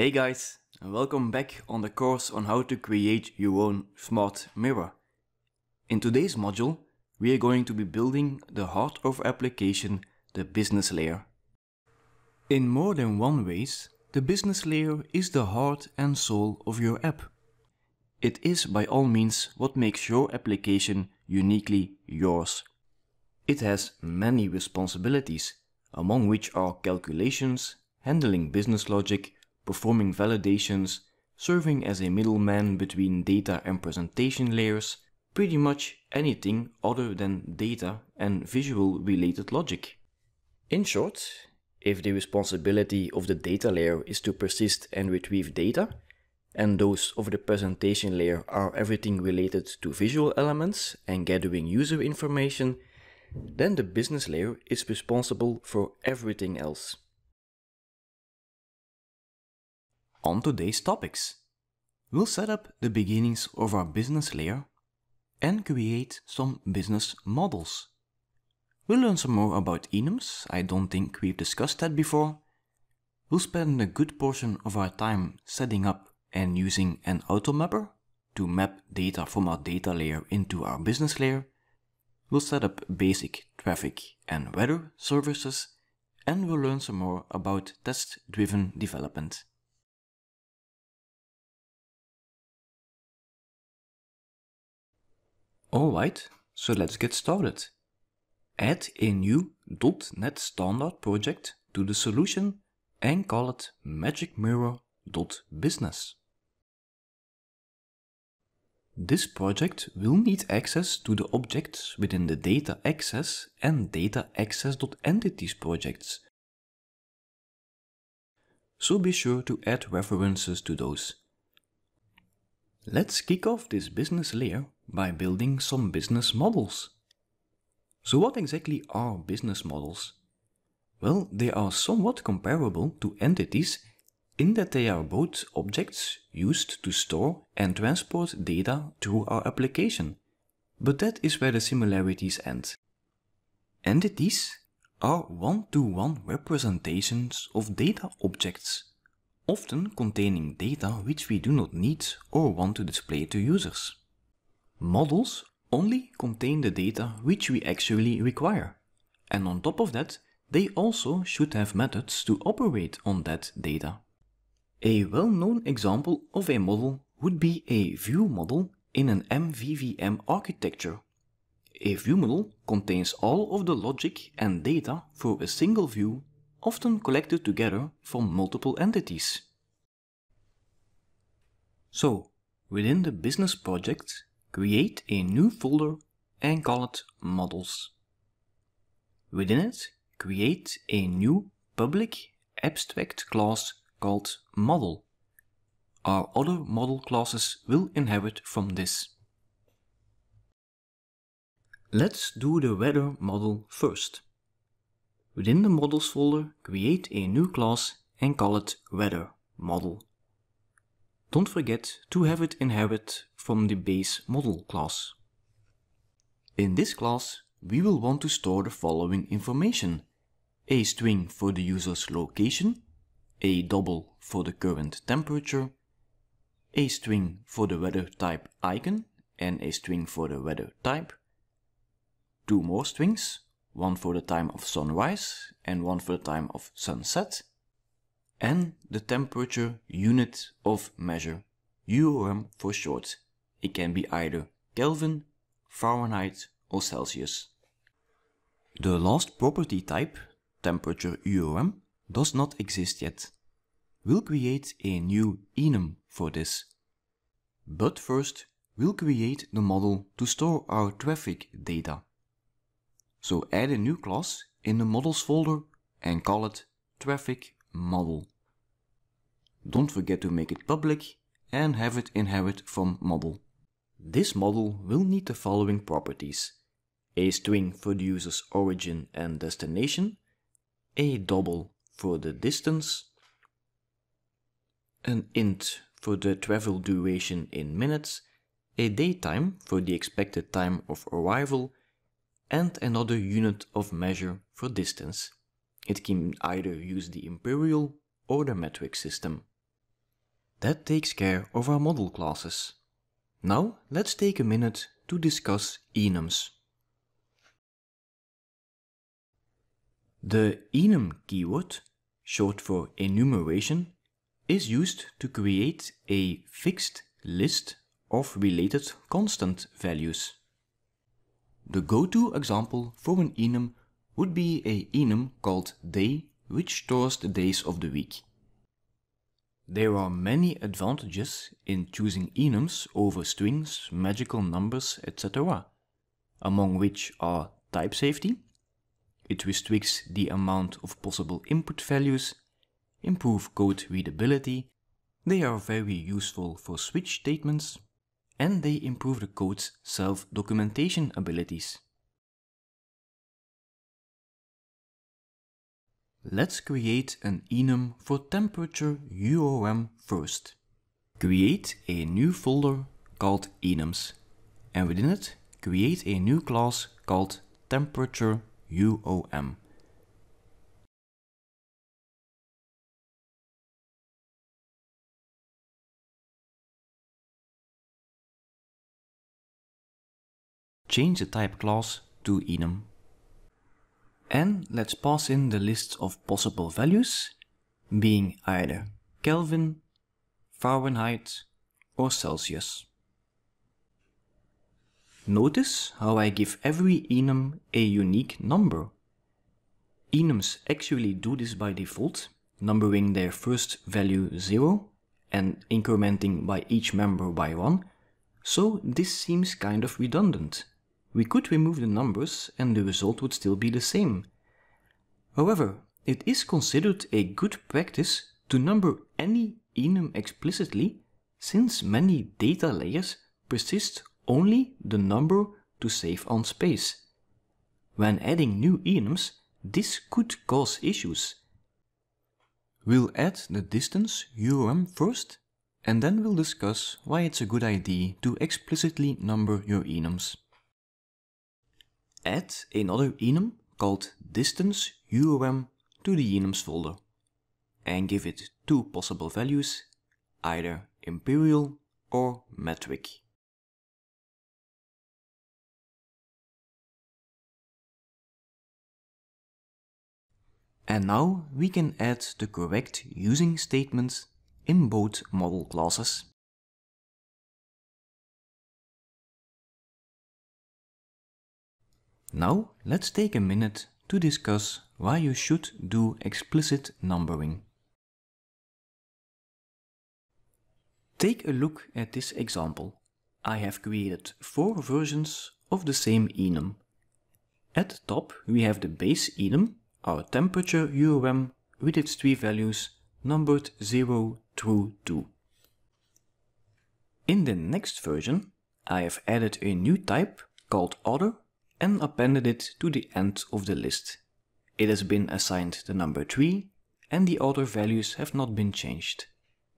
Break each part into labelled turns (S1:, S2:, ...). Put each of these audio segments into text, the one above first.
S1: Hey guys, and welcome back on the course on how to create your own smart mirror. In today's module, we are going to be building the heart of application, the business layer. In more than one ways, the business layer is the heart and soul of your app. It is by all means what makes your application uniquely yours. It has many responsibilities, among which are calculations, handling business logic, performing validations, serving as a middleman between data and presentation layers, pretty much anything other than data and visual related logic. In short, if the responsibility of the data layer is to persist and retrieve data, and those of the presentation layer are everything related to visual elements and gathering user information, then the business layer is responsible for everything else. on today's topics. We'll set up the beginnings of our business layer and create some business models. We'll learn some more about enums, I don't think we've discussed that before. We'll spend a good portion of our time setting up and using an automapper to map data from our data layer into our business layer. We'll set up basic traffic and weather services and we'll learn some more about test-driven development. Alright, so let's get started. Add a new .NET Standard project to the solution and call it magicmirror.business. This project will need access to the objects within the data access and data access.entities projects. So be sure to add references to those. Let's kick off this business layer by building some business models. So what exactly are business models? Well, they are somewhat comparable to entities in that they are both objects used to store and transport data through our application. But that is where the similarities end. Entities are one-to-one -one representations of data objects, often containing data which we do not need or want to display to users. Models only contain the data which we actually require. And on top of that, they also should have methods to operate on that data. A well-known example of a model would be a view model in an MVVM architecture. A view model contains all of the logic and data for a single view, often collected together from multiple entities. So, within the business project, Create a new folder and call it Models. Within it, create a new public abstract class called Model. Our other model classes will inherit from this. Let's do the weather model first. Within the models folder, create a new class and call it weather model. Don't forget to have it inherit from the base model class. In this class, we will want to store the following information. A string for the user's location, a double for the current temperature, a string for the weather type icon and a string for the weather type, two more strings, one for the time of sunrise and one for the time of sunset, and the temperature unit of measure, UOM for short. It can be either Kelvin, Fahrenheit or Celsius. The last property type, temperature UOM, does not exist yet. We'll create a new enum for this. But first, we'll create the model to store our traffic data. So add a new class in the models folder and call it traffic model. Don't forget to make it public and have it inherit from model. This model will need the following properties. A string for the user's origin and destination, a double for the distance, an int for the travel duration in minutes, a daytime for the expected time of arrival, and another unit of measure for distance. It can either use the imperial or the metric system. That takes care of our model classes. Now let's take a minute to discuss enums. The enum keyword, short for enumeration, is used to create a fixed list of related constant values. The go-to example for an enum would be a enum called day, which stores the days of the week. There are many advantages in choosing enums over strings, magical numbers, etc. Among which are type safety, it restricts the amount of possible input values, improve code readability, they are very useful for switch statements, and they improve the code's self-documentation abilities. Let's create an enum for temperature UOM first. Create a new folder called enums and within it create a new class called temperature UOM. Change the type class to enum. And let's pass in the list of possible values, being either Kelvin, Fahrenheit or Celsius. Notice how I give every enum a unique number. Enums actually do this by default, numbering their first value 0 and incrementing by each member by 1, so this seems kind of redundant. We could remove the numbers and the result would still be the same. However, it is considered a good practice to number any enum explicitly since many data layers persist only the number to save on space. When adding new enums, this could cause issues. We'll add the distance URM first, and then we'll discuss why it's a good idea to explicitly number your enums add another enum called distance UOM to the enums folder and give it two possible values, either imperial or metric.
S2: And now we can add the correct using statements in both model classes. Now let's take a minute to discuss why you
S1: should do explicit numbering. Take a look at this example. I have created four versions of the same enum. At the top we have the base enum, our temperature URM with its three values numbered 0 through 2. In the next version I have added a new type called other and appended it to the end of the list. It has been assigned the number 3 and the other values have not been changed.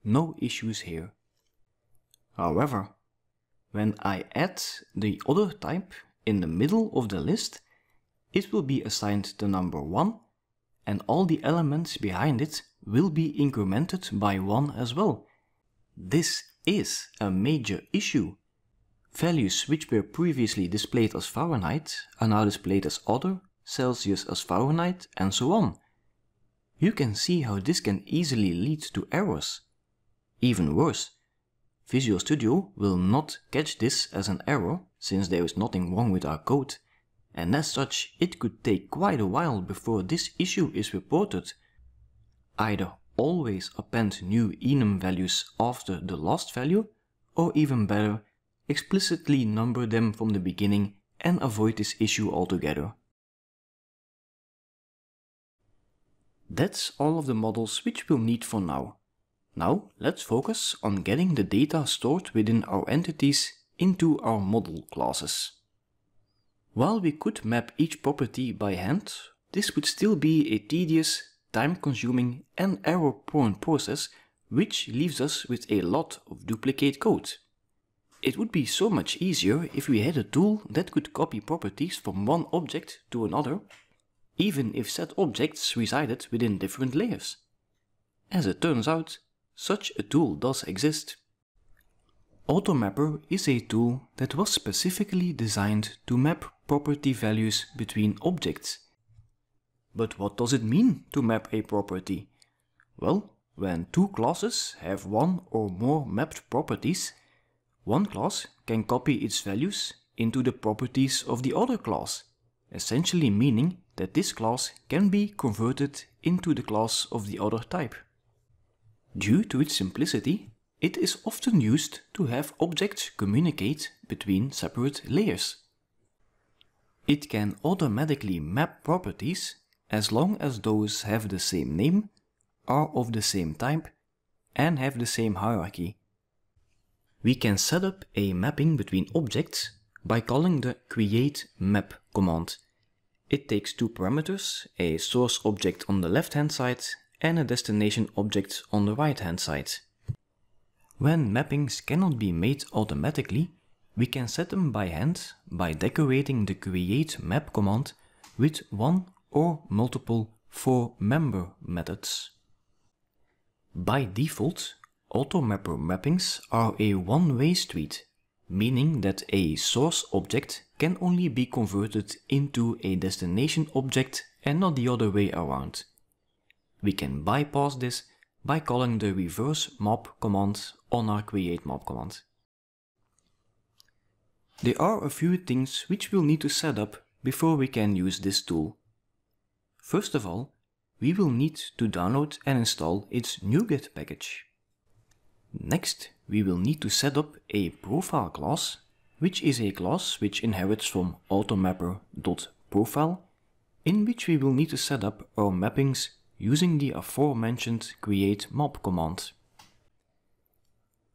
S1: No issues here. However, when I add the other type in the middle of the list, it will be assigned the number 1 and all the elements behind it will be incremented by 1 as well. This is a major issue Values which were previously displayed as Fahrenheit are now displayed as other, Celsius as Fahrenheit, and so on. You can see how this can easily lead to errors. Even worse, Visual Studio will not catch this as an error since there is nothing wrong with our code and as such it could take quite a while before this issue is reported. Either always append new enum values after the last value or even better explicitly number them from the beginning and avoid this issue altogether. That's all of the models which we'll need for now. Now let's focus on getting the data stored within our entities into our model classes. While we could map each property by hand, this would still be a tedious, time-consuming and error-prone process which leaves us with a lot of duplicate code. It would be so much easier if we had a tool that could copy properties from one object to another, even if said objects resided within different layers. As it turns out, such a tool does exist. AutoMapper is a tool that was specifically designed to map property values between objects. But what does it mean to map a property? Well, when two classes have one or more mapped properties, one class can copy its values into the properties of the other class, essentially meaning that this class can be converted into the class of the other type. Due to its simplicity, it is often used to have objects communicate between separate layers. It can automatically map properties as long as those have the same name, are of the same type and have the same hierarchy we can set up a mapping between objects by calling the create map command. It takes two parameters, a source object on the left hand side and a destination object on the right hand side. When mappings cannot be made automatically, we can set them by hand by decorating the create map command with one or multiple for member methods. By default, Automapper mappings are a one-way street, meaning that a source object can only be converted into a destination object and not the other way around. We can bypass this by calling the reverse map command on our create map command. There are a few things which we'll need to set up before we can use this tool. First of all, we will need to download and install its NuGet package. Next, we will need to set up a profile class, which is a class which inherits from automapper.profile, in which we will need to set up our mappings using the aforementioned create map command.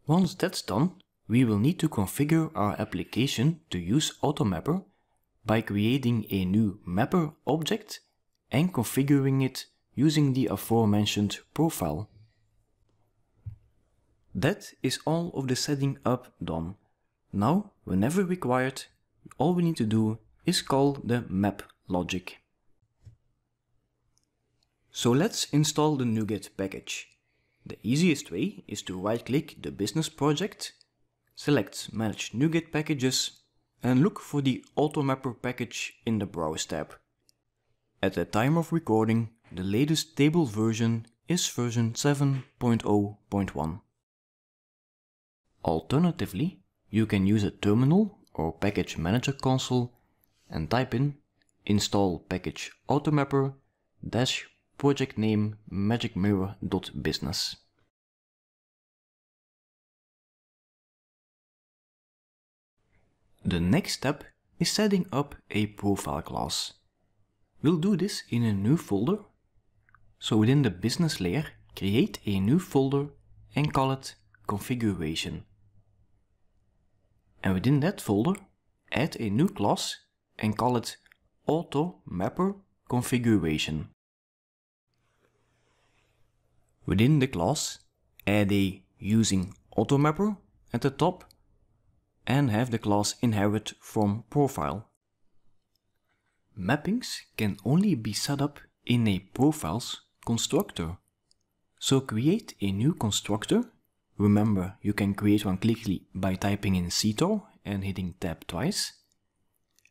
S1: Once that's done, we will need to configure our application to use AutoMapper by creating a new mapper object and configuring it using the aforementioned profile. That is all of the setting up done. Now, whenever required, all we need to do is call the map logic. So let's install the NuGet package. The easiest way is to right-click the business project, select Manage NuGet Packages and look for the AutoMapper package in the Browse tab. At the time of recording, the latest table version is version 7.0.1. Alternatively, you can use a terminal or package manager console and type in install package automapper dash project name magicmirror.business.
S2: The next step
S1: is setting up a profile class. We'll do this in a new folder. So within the business layer, create a new folder and call it configuration. And within that folder, add a new class and call it Auto Mapper Configuration. Within the class, add a using Auto Mapper at the top and have the class inherit from profile. Mappings can only be set up in a profiles constructor. So create a new constructor Remember, you can create one quickly by typing in CTO and hitting tab twice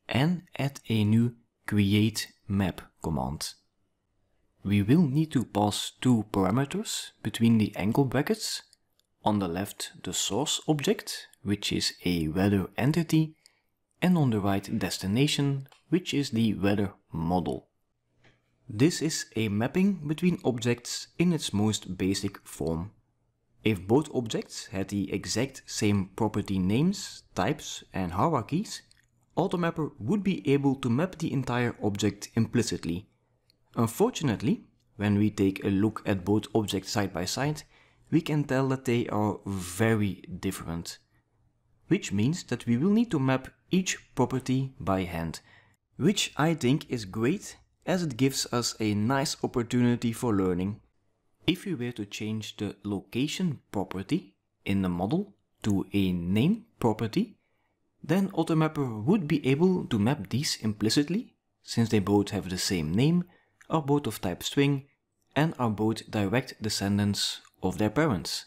S1: and add a new create map command. We will need to pass two parameters between the angle brackets. On the left the source object, which is a weather entity, and on the right destination, which is the weather model. This is a mapping between objects in its most basic form if both objects had the exact same property names, types and hierarchies, Automapper would be able to map the entire object implicitly. Unfortunately, when we take a look at both objects side by side, we can tell that they are very different. Which means that we will need to map each property by hand, which I think is great as it gives us a nice opportunity for learning if we were to change the location property in the model to a name property, then Automapper would be able to map these implicitly, since they both have the same name, are both of type string, and are both direct descendants of their parents.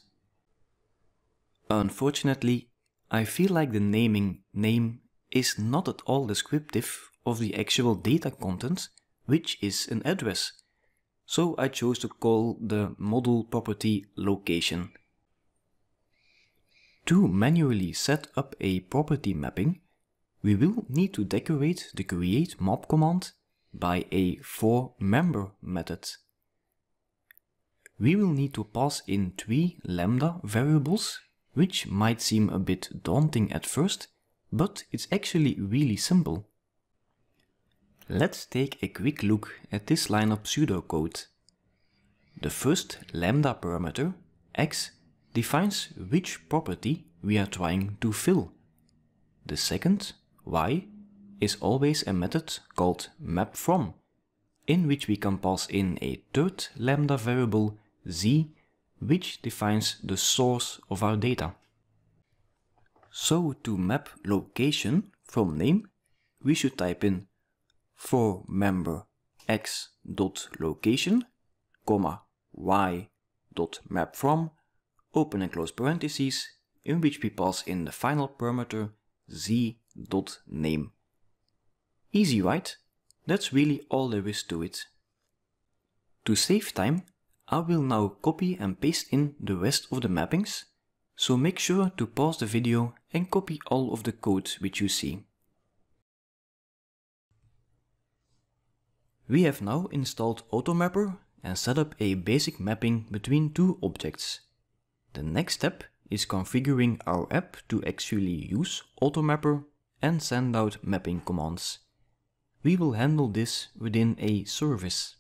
S1: Unfortunately, I feel like the naming name is not at all descriptive of the actual data content, which is an address, so I chose to call the model property location. To manually set up a property mapping, we will need to decorate the create map command by a for member method. We will need to pass in three lambda variables, which might seem a bit daunting at first, but it's actually really simple. Let's take a quick look at this line of pseudocode. The first lambda parameter, x, defines which property we are trying to fill. The second, y, is always a method called mapFrom, in which we can pass in a third lambda variable, z, which defines the source of our data. So to map location from name, we should type in for member x dot location, comma y dot map from, open and close parentheses, in which we pass in the final parameter z dot name. Easy, right? That's really all there is to it. To save time, I will now copy and paste in the rest of the mappings, so make sure to pause the video and copy all of the code which you see. We have now installed AutoMapper and set up a basic mapping between two objects. The next step is configuring our app to actually use AutoMapper and send out mapping commands. We will handle this within a service.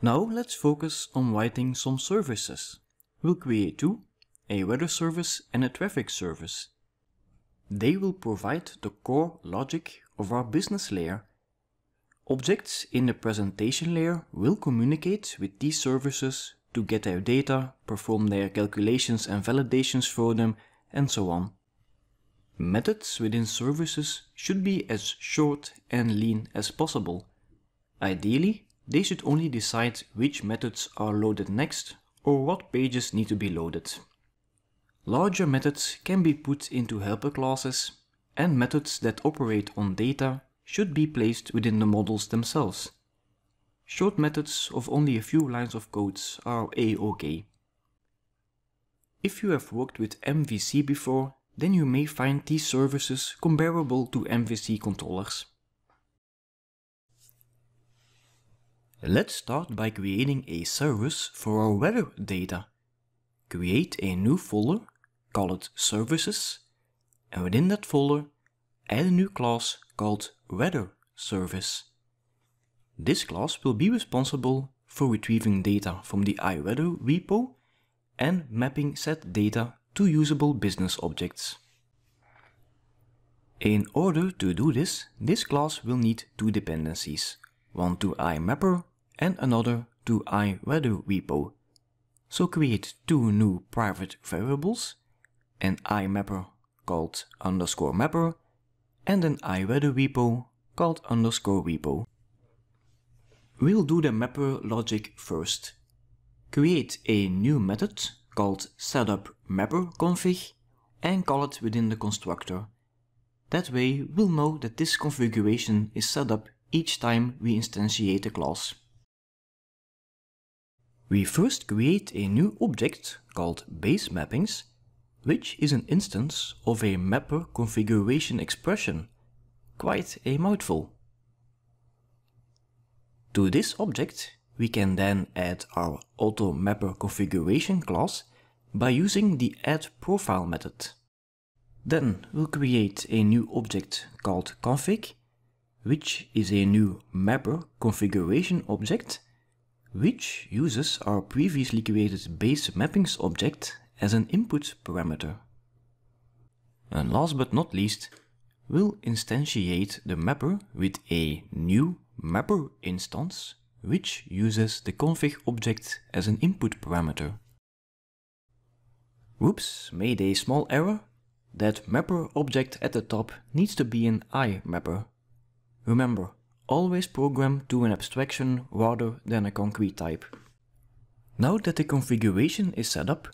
S1: Now let's focus on writing some services. We'll create two, a weather service and a traffic service. They will provide the core logic of our business layer. Objects in the presentation layer will communicate with these services to get their data, perform their calculations and validations for them, and so on. Methods within services should be as short and lean as possible. Ideally, they should only decide which methods are loaded next or what pages need to be loaded. Larger methods can be put into helper classes and methods that operate on data should be placed within the models themselves. Short methods of only a few lines of codes are a-okay. If you have worked with MVC before, then you may find these services comparable to MVC controllers. Let's start by creating a service for our weather data. Create a new folder, call it services, and within that folder, add a new class called Weather Service. This class will be responsible for retrieving data from the iWeather repo and mapping said data to usable business objects. In order to do this, this class will need two dependencies, one to iMapper and another to iWeather repo. So create two new private variables, an iMapper called underscore mapper and an iWeather repo called underscore repo. We'll do the mapper logic first. Create a new method called setup mapper config and call it within the constructor. That way we'll know that this configuration is set up each time we instantiate a class. We first create a new object called base mappings which is an instance of a mapper configuration expression, quite a mouthful. To this object, we can then add our auto mapper configuration class by using the add profile method. Then we'll create a new object called config, which is a new mapper configuration object, which uses our previously created base mappings object as an input parameter. And last but not least, we'll instantiate the mapper with a new mapper instance, which uses the config object as an input parameter. Whoops, made a small error. That mapper object at the top needs to be an iMapper. Remember, always program to an abstraction rather than a concrete type. Now that the configuration is set up,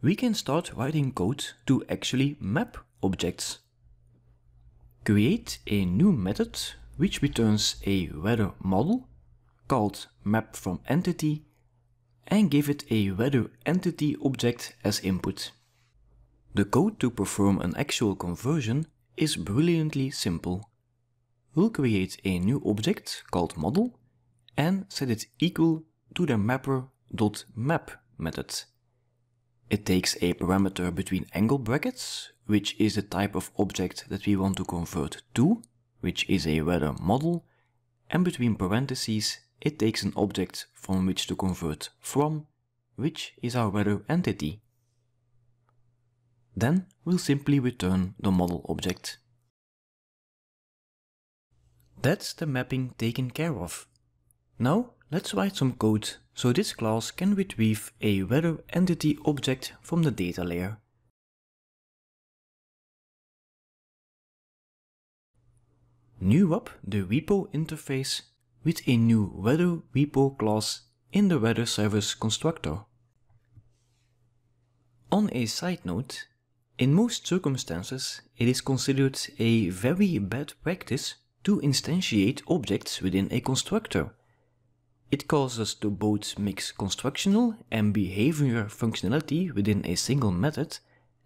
S1: we can start writing code to actually map objects. Create a new method which returns a weather model called map from entity and give it a weather entity object as input. The code to perform an actual conversion is brilliantly simple. We'll create a new object called model and set it equal to the mapper.map method. It takes a parameter between angle brackets, which is the type of object that we want to convert to, which is a weather model, and between parentheses it takes an object from which to convert from, which is our weather entity. Then we'll simply return the model object. That's the mapping taken care of. Now let's write some code so this class can retrieve a weather entity object from the data layer. New up the repo interface with a new weather repo class in the weather service constructor. On a side note, in most circumstances it is considered a very bad practice to instantiate objects within a constructor it calls us to both mix constructional and behavior functionality within a single method,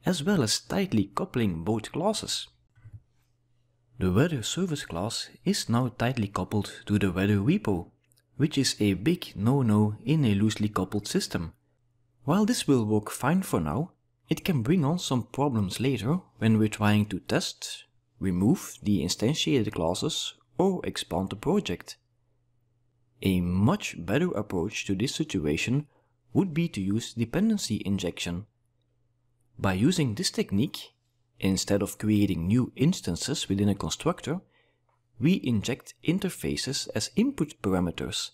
S1: as well as tightly coupling both classes. The weather service class is now tightly coupled to the weather repo, which is a big no-no in a loosely coupled system. While this will work fine for now, it can bring on some problems later when we're trying to test, remove the instantiated classes or expand the project. A much better approach to this situation would be to use dependency injection. By using this technique, instead of creating new instances within a constructor, we inject interfaces as input parameters.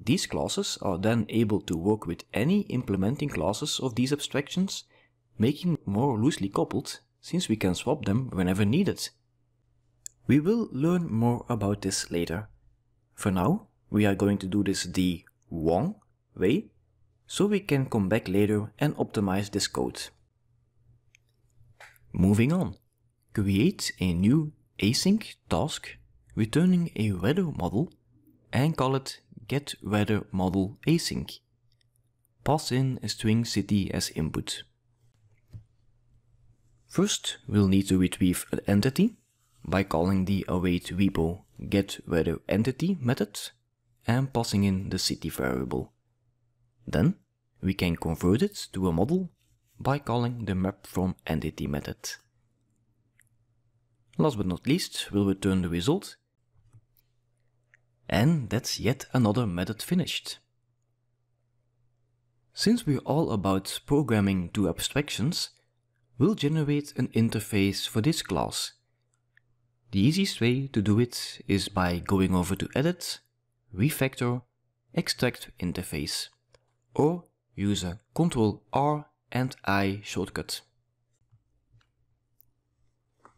S1: These classes are then able to work with any implementing classes of these abstractions, making more loosely coupled since we can swap them whenever needed. We will learn more about this later. For now, we are going to do this the wrong way, so we can come back later and optimize this code. Moving on, create a new async task returning a weather model and call it get weather model async. Pass in a string city as input. First, we'll need to retrieve an entity by calling the await repo get weather entity method and passing in the city variable. Then we can convert it to a model by calling the map from entity method. Last but not least, we'll return the result. And that's yet another method finished. Since we're all about programming to abstractions, we'll generate an interface for this class. The easiest way to do it is by going over to Edit refactor, extract interface, or use a Ctrl R and I shortcut.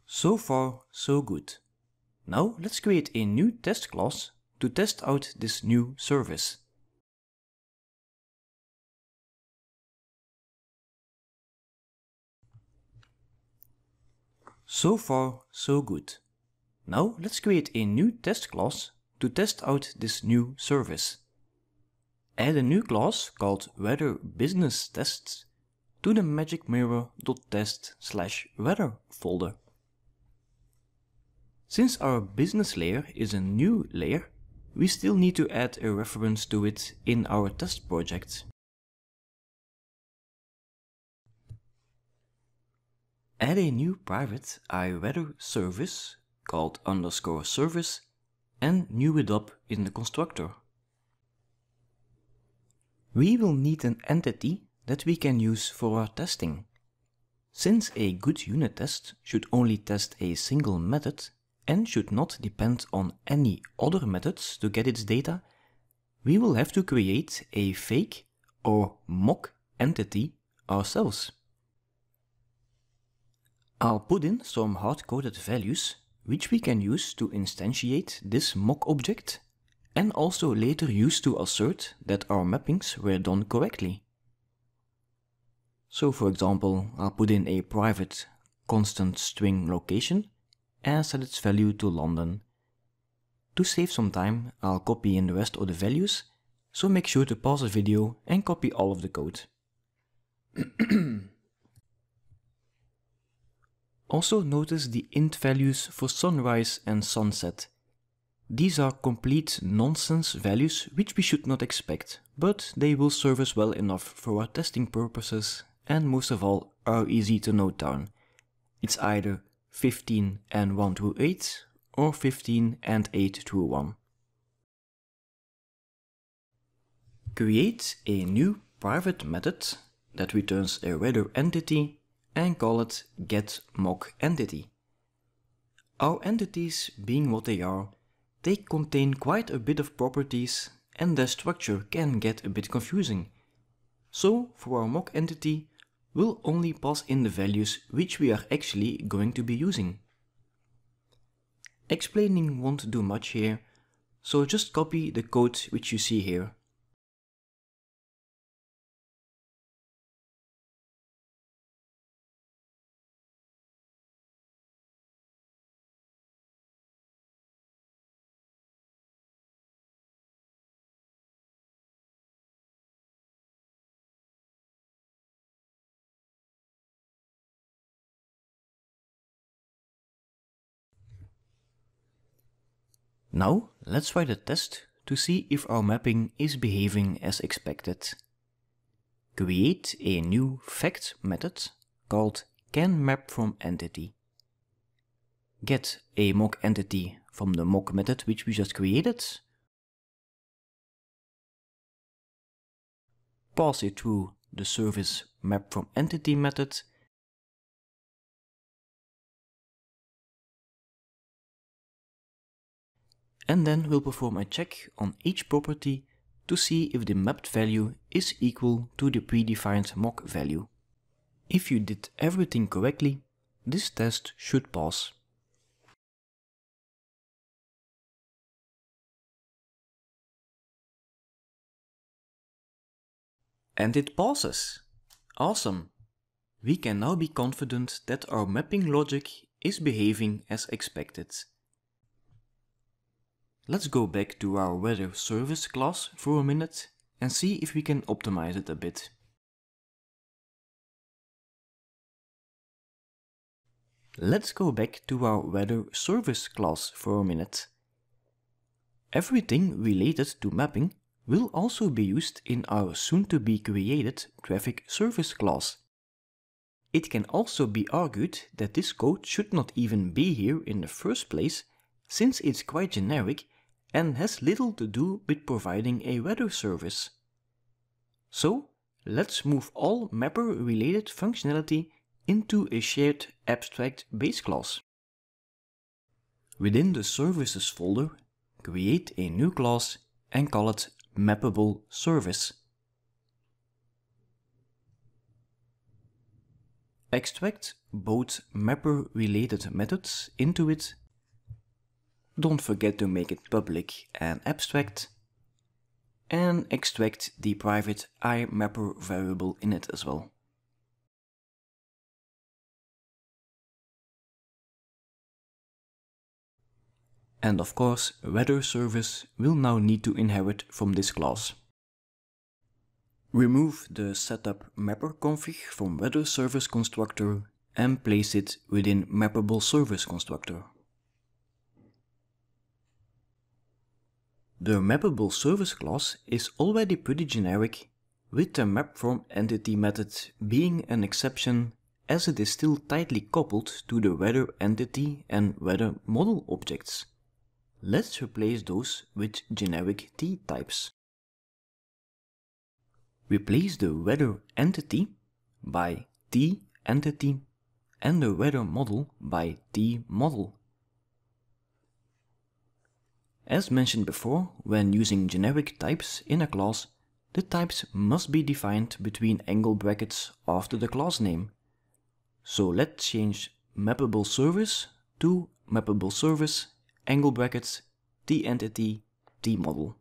S1: So far, so good. Now let's create a new test class to test out this new service. So far, so good. Now let's create a new test class to test out this new service. Add a new class called weather business tests to the magicmirror.test slash weather folder. Since our business layer is a new layer, we still need to add a reference to it in our test project. Add a new private iWeather service called underscore service and new it up in the constructor. We will need an entity that we can use for our testing. Since a good unit test should only test a single method and should not depend on any other methods to get its data, we will have to create a fake or mock entity ourselves. I'll put in some hard-coded values which we can use to instantiate this mock object and also later use to assert that our mappings were done correctly. So for example, I'll put in a private constant string location and set its value to London. To save some time, I'll copy in the rest of the values, so make sure to pause the video and copy all of the code. Also notice the int values for sunrise and sunset. These are complete nonsense values which we should not expect, but they will serve us well enough for our testing purposes and most of all are easy to note down. It's either 15 and 1 to 8 or 15 and 8 to 1. Create a new private method that returns a weather entity and call it get mock entity. Our entities being what they are, they contain quite a bit of properties and their structure can get a bit confusing. So for our mock entity, we'll only pass in the values which we are actually going to be using. Explaining won't do much here, so just copy
S2: the code which you see here
S1: Now let's write a test to see if our mapping is behaving as expected. Create a new fact method called canMapFromEntity. Get a mock entity from the mock method which we just created.
S2: Pass it through the service mapFromEntity method
S1: and then will perform a check on each property to see if the mapped value is equal to the predefined mock value. If you did everything correctly, this test should pass. And it passes! Awesome! We can now be confident that our mapping logic is behaving as expected. Let's go back to our weather service class for a minute and see if we can optimize it a bit.
S2: Let's go back
S1: to our weather service class for a minute. Everything related to mapping will also be used in our soon-to-be created traffic service class. It can also be argued that this code should not even be here in the first place since it's quite generic and has little to do with providing a weather service. So let's move all mapper related functionality into a shared abstract base class. Within the services folder, create a new class and call it mappable service. Extract both mapper related methods into it don't forget to make it public and abstract, and extract the private imapper variable in it as well. And of course, weather service will now need to inherit from this class. Remove the setup mapper config from weather service constructor and place it within mappable service constructor. The mappable service class is already pretty generic, with the map from entity method being an exception as it is still tightly coupled to the weather entity and weather model objects. Let's replace those with generic T-types. Replace the weather entity by T-entity and the weather model by T-model. As mentioned before, when using generic types in a class, the types must be defined between angle brackets after the class name. So let's change mappable service to mappable service angle brackets t-entity model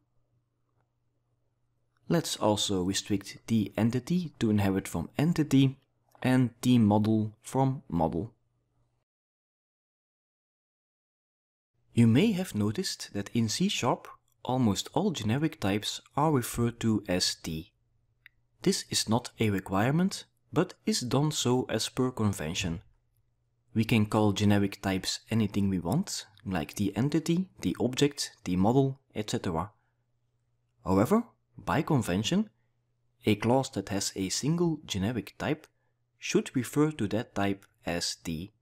S1: Let's also restrict TEntity entity to inherit from entity and TModel model from model. You may have noticed that in C Sharp, almost all generic types are referred to as T. This is not a requirement, but is done so as per convention. We can call generic types anything we want, like the entity, the object, the model, etc. However, by convention, a class that has a single generic type should refer to that type as the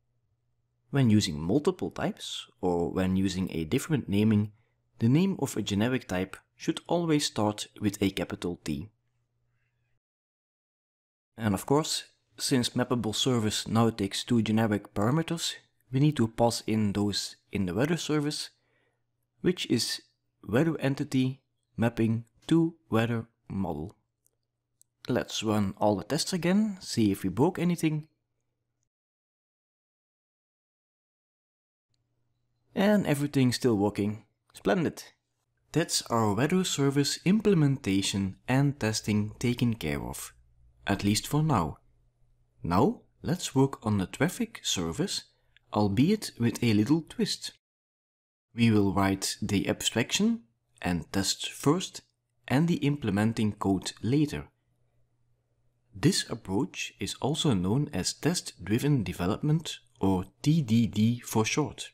S1: when using multiple types or when using a different naming, the name of a generic type should always start with a capital T. And of course, since mappable service now takes two generic parameters, we need to pass in those in the weather service, which is weather entity mapping to weather model. Let's run all the tests again, see if we broke anything, and everything's still working. Splendid. That's our weather service implementation and testing taken care of, at least for now. Now let's work on the traffic service, albeit with a little twist. We will write the abstraction and tests first and the implementing code later. This approach is also known as test-driven development or TDD for short.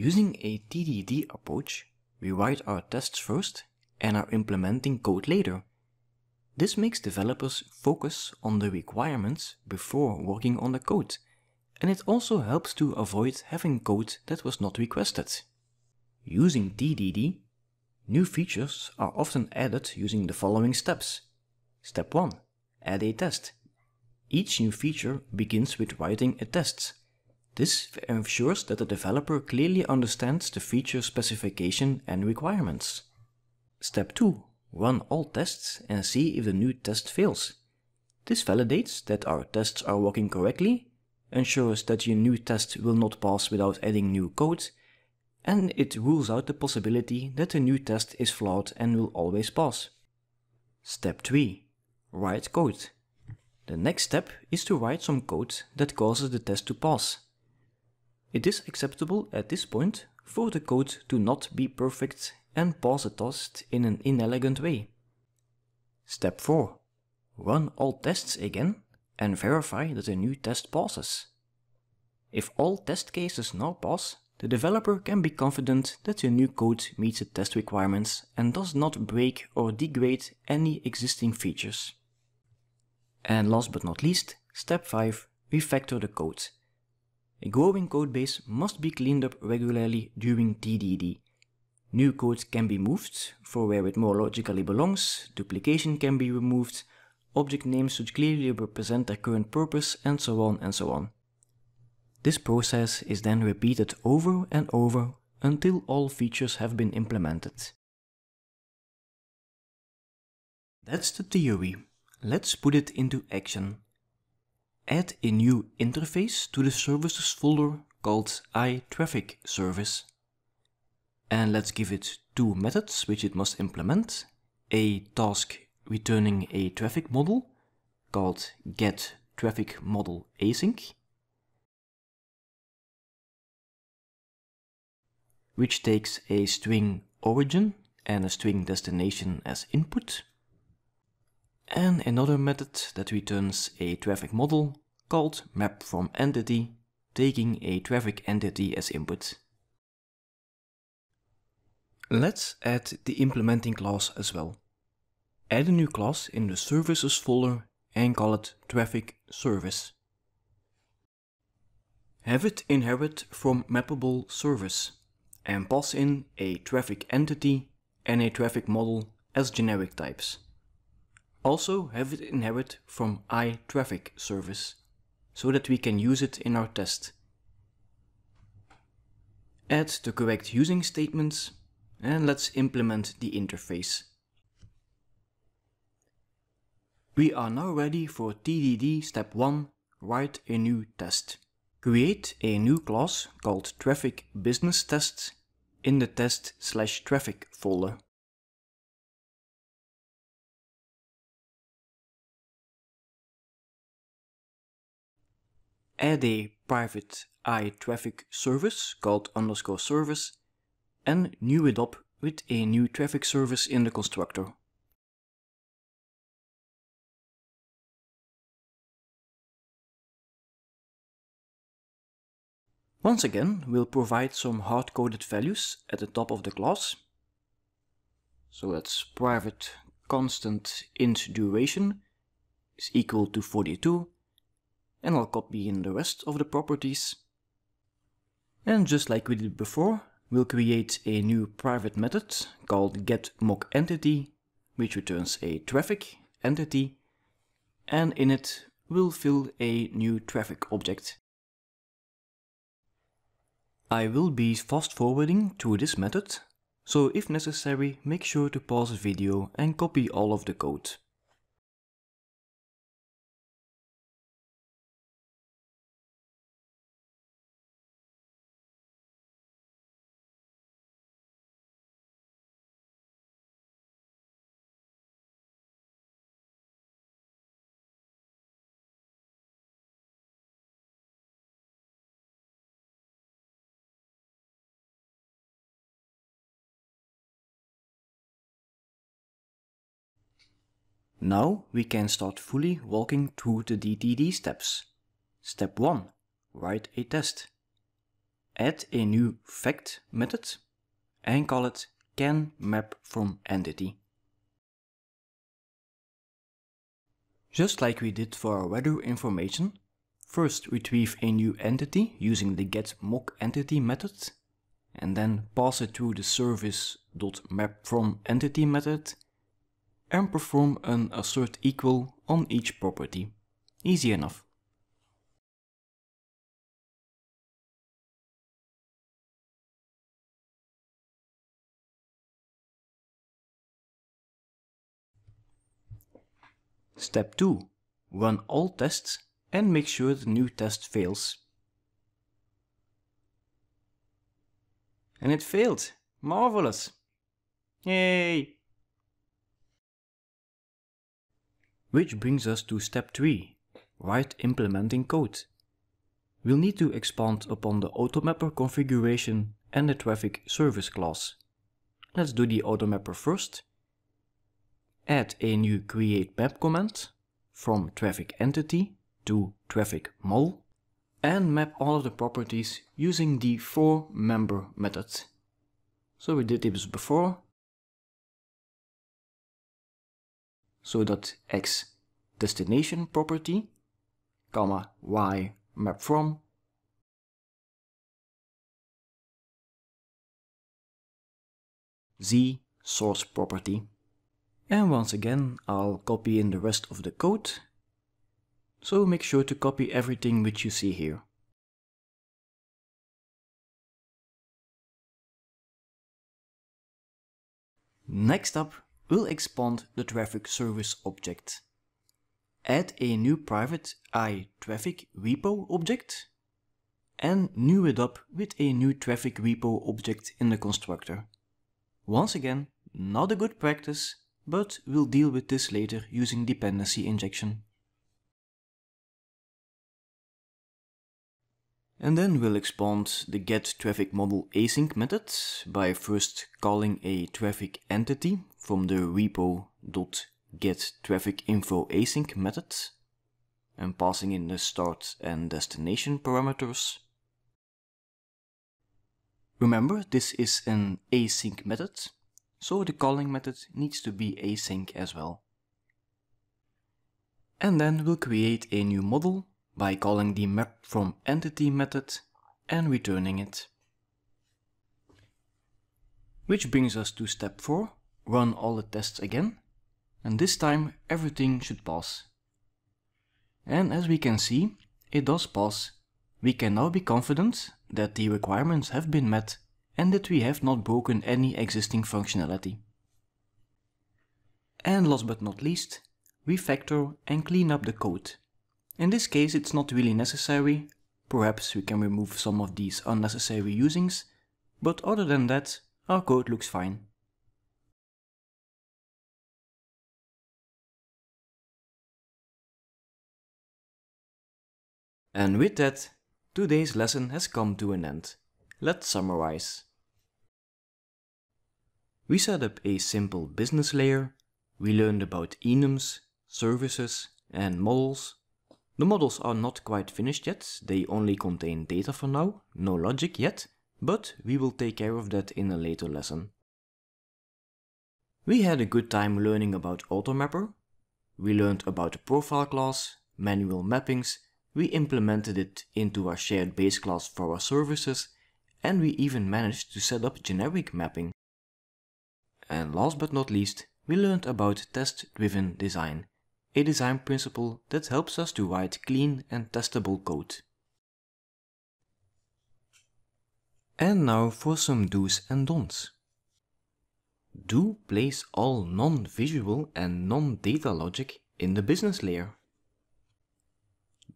S1: Using a TDD approach, we write our tests first and are implementing code later. This makes developers focus on the requirements before working on the code, and it also helps to avoid having code that was not requested. Using TDD, new features are often added using the following steps. Step 1. Add a test. Each new feature begins with writing a test this ensures that the developer clearly understands the feature specification and requirements. Step 2. Run all tests and see if the new test fails. This validates that our tests are working correctly, ensures that your new test will not pass without adding new code, and it rules out the possibility that the new test is flawed and will always pass. Step 3. Write code. The next step is to write some code that causes the test to pass. It is acceptable at this point for the code to not be perfect and pass a test in an inelegant way. Step 4. Run all tests again and verify that a new test passes. If all test cases now pass, the developer can be confident that the new code meets the test requirements and does not break or degrade any existing features. And last but not least, step 5, refactor the code a growing codebase must be cleaned up regularly during TDD. New code can be moved for where it more logically belongs, duplication can be removed, object names should clearly represent their current purpose, and so on and so on. This process is then repeated over and over until all features have been implemented. That's the theory. Let's put it into action add a new interface to the services folder called iTraffic service. And let's give it two methods which it must implement. A task returning a traffic model called get traffic model async, which takes a string origin and a string destination as input and another method that returns a traffic model called map from entity, taking a traffic entity as input. Let's add the implementing class as well. Add a new class in the services folder and call it traffic service. Have it inherit from mappable service and pass in a traffic entity and a traffic model as generic types. Also have it inherit from iTraffic service, so that we can use it in our test. Add the correct using statements and let's implement the interface. We are now ready for TDD step 1, write a new test. Create a new class called traffic business test in the test slash traffic folder. add a private iTraffic traffic service called underscore service and new it up with a new traffic service in the constructor. Once again, we'll provide some hard-coded values at the top of the class. So that's private constant int duration is equal to 42 and I'll copy in the rest of the properties. And just like we did before, we'll create a new private method called getMockEntity, which returns a traffic entity, and in it we'll fill a new traffic object. I will be fast forwarding to this method, so if necessary make sure to pause the video and copy all of the code. Now we can start fully walking through the DTD steps. Step 1. Write a test. Add a new fact method and call it can map from entity. Just like we did for our weather information, first retrieve a new entity using the get mock entity method and then pass it through the service.mapFromEntity method and perform an assert equal on each property. Easy enough. Step 2. Run all tests and make sure the new test fails. And it failed! Marvelous! Yay! Which brings us to step 3, write implementing code. We'll need to expand upon the AutoMapper configuration and the traffic service class. Let's do the AutoMapper first. Add a new create map command from traffic entity to traffic model and map all of the properties using the four member method. So we did this before,
S2: zodat x destination property, comma y map from
S1: z source property. And once again, I'll copy in the rest of the code. So make sure to copy everything which you see here.
S2: Next up, we'll
S1: expand the traffic service object. Add a new private iTraffic repo object and new it up with a new traffic repo object in the constructor. Once again, not a good practice, but we'll deal with this later using dependency injection. And then we'll expand the get traffic model async method by first calling a traffic entity from the repo.getTrafficInfo method and passing in the start and destination parameters. Remember, this is an async method, so the calling method needs to be async as well. And then we'll create a new model by calling the map from entity method and returning it. Which brings us to step 4, run all the tests again, and this time everything should pass. And as we can see, it does pass. We can now be confident that the requirements have been met and that we have not broken any existing functionality. And last but not least, refactor and clean up the code in this case it's not really necessary, perhaps we can remove some of these unnecessary usings, but other than that our code looks fine. And with that, today's lesson has come to an end. Let's summarize. We set up a simple business layer, we learned about enums, services and models, the models are not quite finished yet, they only contain data for now, no logic yet, but we will take care of that in a later lesson. We had a good time learning about AutoMapper. We learned about the profile class, manual mappings, we implemented it into our shared base class for our services, and we even managed to set up generic mapping. And last but not least, we learned about test-driven design, a design principle that helps us to write clean and testable code. And now for some do's and don'ts. Do place all non-visual and non-data logic in the business layer.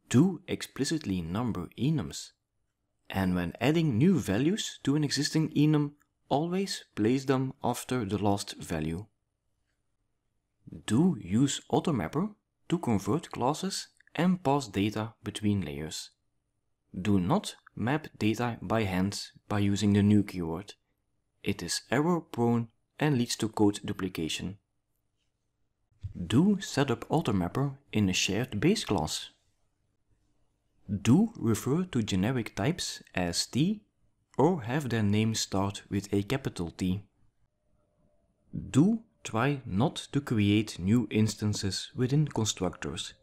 S1: Do explicitly number enums. And when adding new values to an existing enum, always place them after the last value do use AutoMapper to convert classes and pass data between layers. Do not map data by hand by using the new keyword. It is error prone and leads to code duplication. Do set up AutoMapper in a shared base class. Do refer to generic types as T or have their names start with a capital T. Do Try not to create new instances within constructors.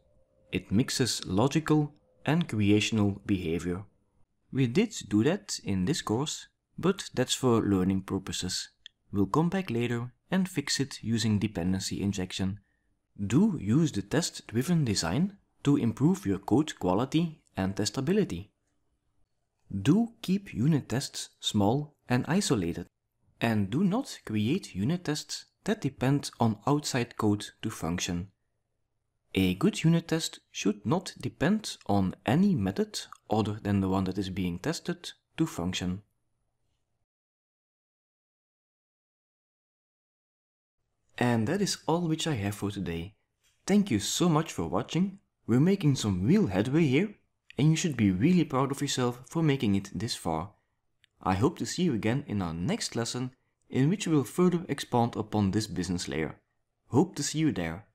S1: It mixes logical and creational behavior. We did do that in this course, but that's for learning purposes. We'll come back later and fix it using dependency injection. Do use the test-driven design to improve your code quality and testability. Do keep unit tests small and isolated. And do not create unit tests that depend on outside code to function. A good unit test should not depend on any method other than the one that is being tested to function. And that is all which I have for today. Thank you so much for watching. We're making some real headway here and you should be really proud of yourself for making it this far. I hope to see you again in our next lesson in which we will further expand upon this business layer. Hope to see you there.